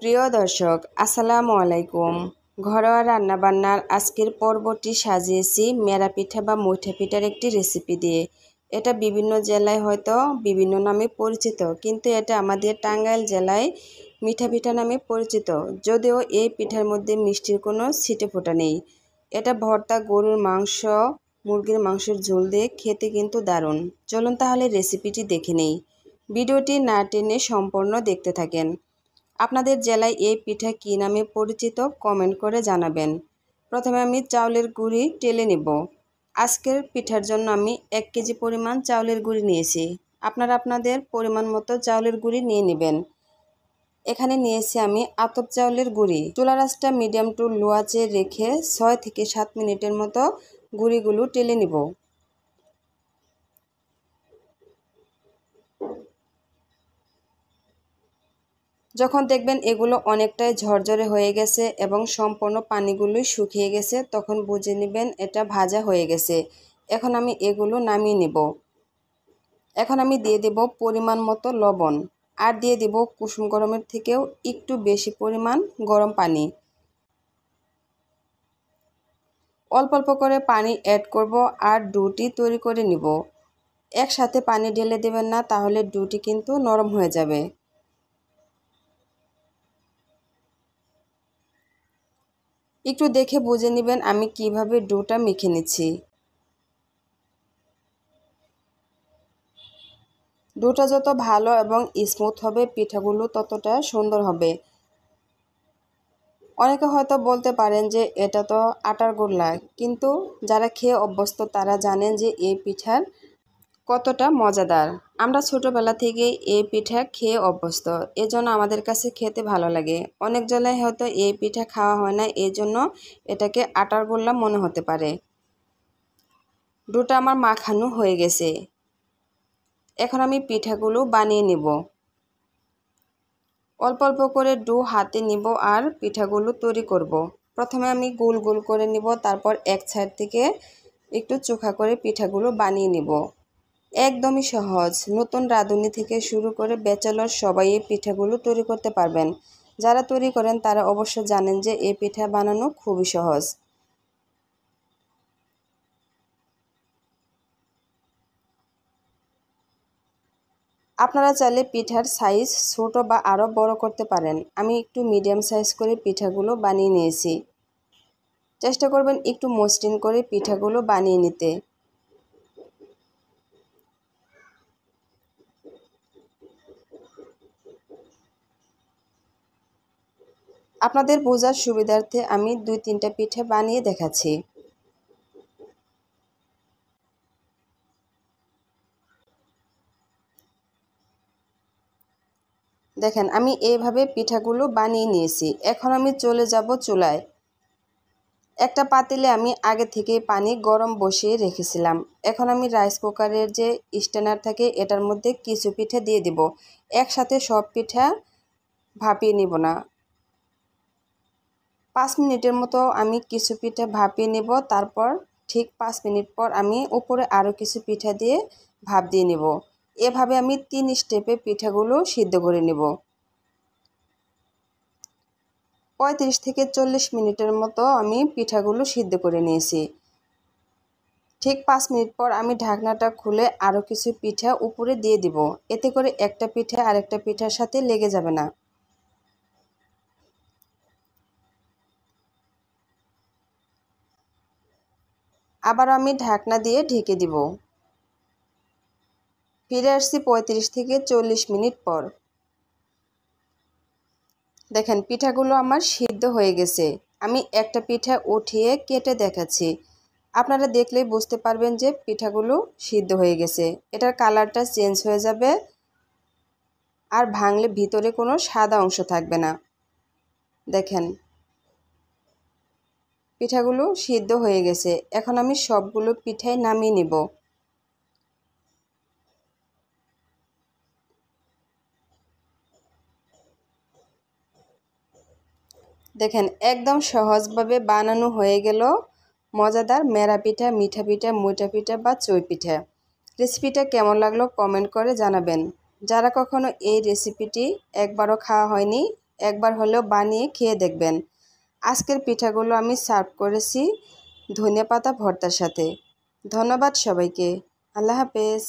প্রিয় দর্শক আসসালামু আলাইকুম ঘরোয়া রান্নাবান্নার আজকের পর্বটি সাজিয়েছি মেরা পিঠা বা মুঠে পিঠার একটি রেসিপি দিয়ে এটা বিভিন্ন জেলায় হয়তো বিভিন্ন নামে পরিচিত কিন্তু এটা আমাদের টাঙ্গাইল জেলায় মিঠা পিঠা নামে পরিচিত যদিও এই পিঠার মধ্যে মিষ্টির কোনো ছিটে ফোটা নেই এটা ভর্তা গরুর মাংস মুরগির মাংসের ঝোল দিয়ে খেতে কিন্তু দারুণ চলুন তাহলে রেসিপিটি দেখে নেই ভিডিওটি না টেনে সম্পূর্ণ দেখতে থাকেন আপনাদের জেলায় এই পিঠা কী নামে পরিচিত কমেন্ট করে জানাবেন প্রথমে আমি চাউলের গুড়ি টেলে নেব আজকের পিঠার জন্য আমি এক কেজি পরিমাণ চাউলের গুড়ি নিয়েছি আপনারা আপনাদের পরিমাণ মতো চাউলের গুড়ি নিয়ে নেবেন এখানে নিয়েছি আমি আতপ চাউলের গুড়ি চুলা রাসটা মিডিয়াম টু লো আঁচে রেখে ছয় থেকে সাত মিনিটের মতো গুড়িগুলো টেলে নিব যখন দেখবেন এগুলো অনেকটাই ঝরঝরে হয়ে গেছে এবং সম্পূর্ণ পানিগুলোই শুকিয়ে গেছে তখন বুঝে নেবেন এটা ভাজা হয়ে গেছে এখন আমি এগুলো নামিয়ে নেব এখন আমি দিয়ে দেব পরিমাণ মতো লবণ আর দিয়ে দেব কুসুম গরমের থেকেও একটু বেশি পরিমাণ গরম পানি অল্প অল্প করে পানি অ্যাড করব আর ডুটি তৈরি করে নিব একসাথে পানি ঢেলে দেবেন না তাহলে ডুটি কিন্তু নরম হয়ে যাবে একটু দেখে বুঝে নেবেন আমি কিভাবে ডোটা মেখে নিচ্ছি ডোটা যত ভালো এবং স্মুথ হবে পিঠাগুলো ততটা সুন্দর হবে অনেকে হয়তো বলতে পারেন যে এটা তো আটার গোল্লা কিন্তু যারা খেয়ে অভ্যস্ত তারা জানেন যে এই পিঠার কতটা মজাদার আমরা ছোটোবেলা থেকে এই পিঠা খেয়ে অভ্যস্ত এজন্য আমাদের কাছে খেতে ভালো লাগে অনেক জলায় হয়তো এই পিঠা খাওয়া হয় না এই জন্য এটাকে আটার গোল্লা মনে হতে পারে দুটা আমার মাখানো হয়ে গেছে এখন আমি পিঠাগুলো বানিয়ে নিব অল্প অল্প করে দু হাতে নিব আর পিঠাগুলো তৈরি করব। প্রথমে আমি গোল গোল করে নিব তারপর এক সাইড থেকে একটু চোখা করে পিঠাগুলো বানিয়ে নিব একদমই সহজ নতুন রাঁধুনি থেকে শুরু করে ব্যাচেলর সবাই এই পিঠাগুলো তৈরি করতে পারবেন যারা তৈরি করেন তারা অবশ্য জানেন যে এই পিঠা বানানো খুবই সহজ আপনারা চাইলে পিঠার সাইজ ছোট বা আরও বড় করতে পারেন আমি একটু মিডিয়াম সাইজ করে পিঠাগুলো বানিয়ে নিয়েছি চেষ্টা করবেন একটু মসৃণ করে পিঠাগুলো বানিয়ে নিতে আপনাদের বোঝার সুবিধার্থে আমি দুই তিনটা পিঠে বানিয়ে দেখাচ্ছি দেখেন আমি এইভাবে পিঠাগুলো বানিয়ে নিয়েছি এখন আমি চলে যাব চুলায় একটা পাতিলে আমি আগে থেকে পানি গরম বসিয়ে রেখেছিলাম এখন আমি রাইস কুকারের যে স্ট্যান্ডার থাকে এটার মধ্যে কিছু পিঠে দিয়ে দিব একসাথে সব পিঠা ভাপিয়ে নিব না পাঁচ মিনিটের মতো আমি কিছু পিঠা ভাপিয়ে নেব তারপর ঠিক পাঁচ মিনিট পর আমি উপরে আরও কিছু পিঠা দিয়ে ভাপ দিয়ে নেব এভাবে আমি তিন স্টেপে পিঠাগুলো সিদ্ধ করে নেব পঁয়ত্রিশ থেকে চল্লিশ মিনিটের মতো আমি পিঠাগুলো সিদ্ধ করে নিয়েছি ঠিক পাঁচ মিনিট পর আমি ঢাকনাটা খুলে আরও কিছু পিঠা উপরে দিয়ে দিব এতে করে একটা পিঠা আরেকটা পিঠার সাথে লেগে যাবে না আবার আমি ঢাকনা দিয়ে ঢেকে দিব ফিরে আসছি পঁয়ত্রিশ থেকে চল্লিশ মিনিট পর দেখেন পিঠাগুলো আমার সিদ্ধ হয়ে গেছে আমি একটা পিঠা উঠিয়ে কেটে দেখাচ্ছি আপনারা দেখলেই বুঝতে পারবেন যে পিঠাগুলো সিদ্ধ হয়ে গেছে এটার কালারটা চেঞ্জ হয়ে যাবে আর ভাঙলে ভিতরে কোনো সাদা অংশ থাকবে না দেখেন পিঠাগুলো সিদ্ধ হয়ে গেছে এখন আমি সবগুলো পিঠাই নামিয়ে নেব দেখেন একদম সহজভাবে বানানো হয়ে গেল মজাদার মেরা পিঠা মিঠা পিঠা মোটা পিঠা বা চই পিঠা রেসিপিটা কেমন লাগলো কমেন্ট করে জানাবেন যারা কখনো এই রেসিপিটি একবারও খাওয়া হয়নি একবার হলেও বানিয়ে খেয়ে দেখবেন আজকের পিঠাগুলো আমি সার্ভ করেছি ধনে পাতা ভর্তার সাথে ধন্যবাদ সবাইকে আল্লাহ হাফেজ